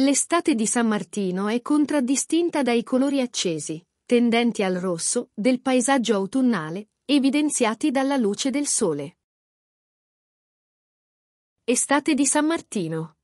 L'estate di San Martino è contraddistinta dai colori accesi, tendenti al rosso, del paesaggio autunnale, evidenziati dalla luce del sole. Estate di San Martino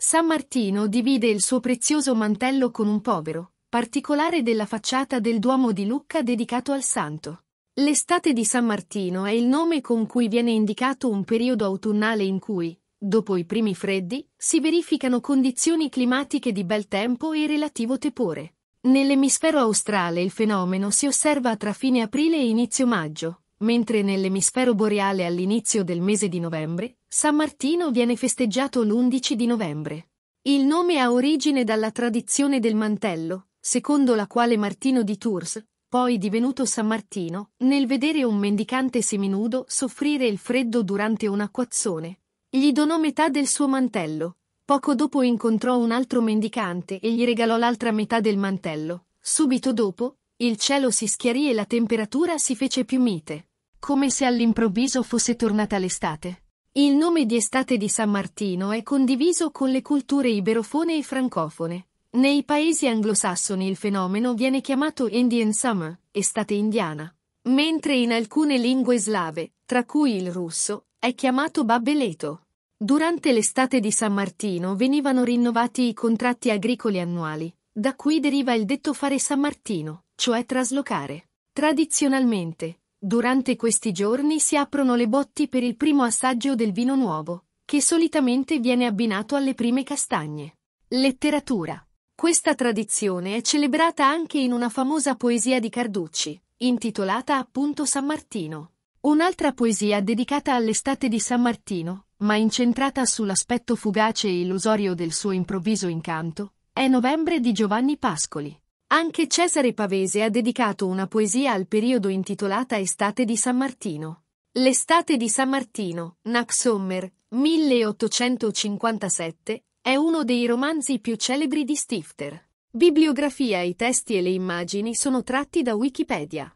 San Martino divide il suo prezioso mantello con un povero, particolare della facciata del Duomo di Lucca dedicato al santo. L'estate di San Martino è il nome con cui viene indicato un periodo autunnale in cui, Dopo i primi freddi, si verificano condizioni climatiche di bel tempo e relativo tepore. Nell'emisfero australe il fenomeno si osserva tra fine aprile e inizio maggio, mentre nell'emisfero boreale all'inizio del mese di novembre, San Martino viene festeggiato l'11 di novembre. Il nome ha origine dalla tradizione del mantello, secondo la quale Martino di Tours, poi divenuto San Martino, nel vedere un mendicante seminudo soffrire il freddo durante un acquazzone, gli donò metà del suo mantello. Poco dopo incontrò un altro mendicante e gli regalò l'altra metà del mantello. Subito dopo, il cielo si schiarì e la temperatura si fece più mite. Come se all'improvviso fosse tornata l'estate. Il nome di estate di San Martino è condiviso con le culture iberofone e francofone. Nei paesi anglosassoni il fenomeno viene chiamato Indian Summer, estate indiana mentre in alcune lingue slave, tra cui il russo, è chiamato babbeleto. Durante l'estate di San Martino venivano rinnovati i contratti agricoli annuali, da cui deriva il detto fare San Martino, cioè traslocare. Tradizionalmente, durante questi giorni si aprono le botti per il primo assaggio del vino nuovo, che solitamente viene abbinato alle prime castagne. Letteratura. Questa tradizione è celebrata anche in una famosa poesia di Carducci, intitolata appunto San Martino. Un'altra poesia dedicata all'estate di San Martino, ma incentrata sull'aspetto fugace e illusorio del suo improvviso incanto, è Novembre di Giovanni Pascoli. Anche Cesare Pavese ha dedicato una poesia al periodo intitolata Estate di San Martino. L'estate di San Martino, Nack Sommer, 1857, è uno dei romanzi più celebri di Stifter. Bibliografia I testi e le immagini sono tratti da Wikipedia.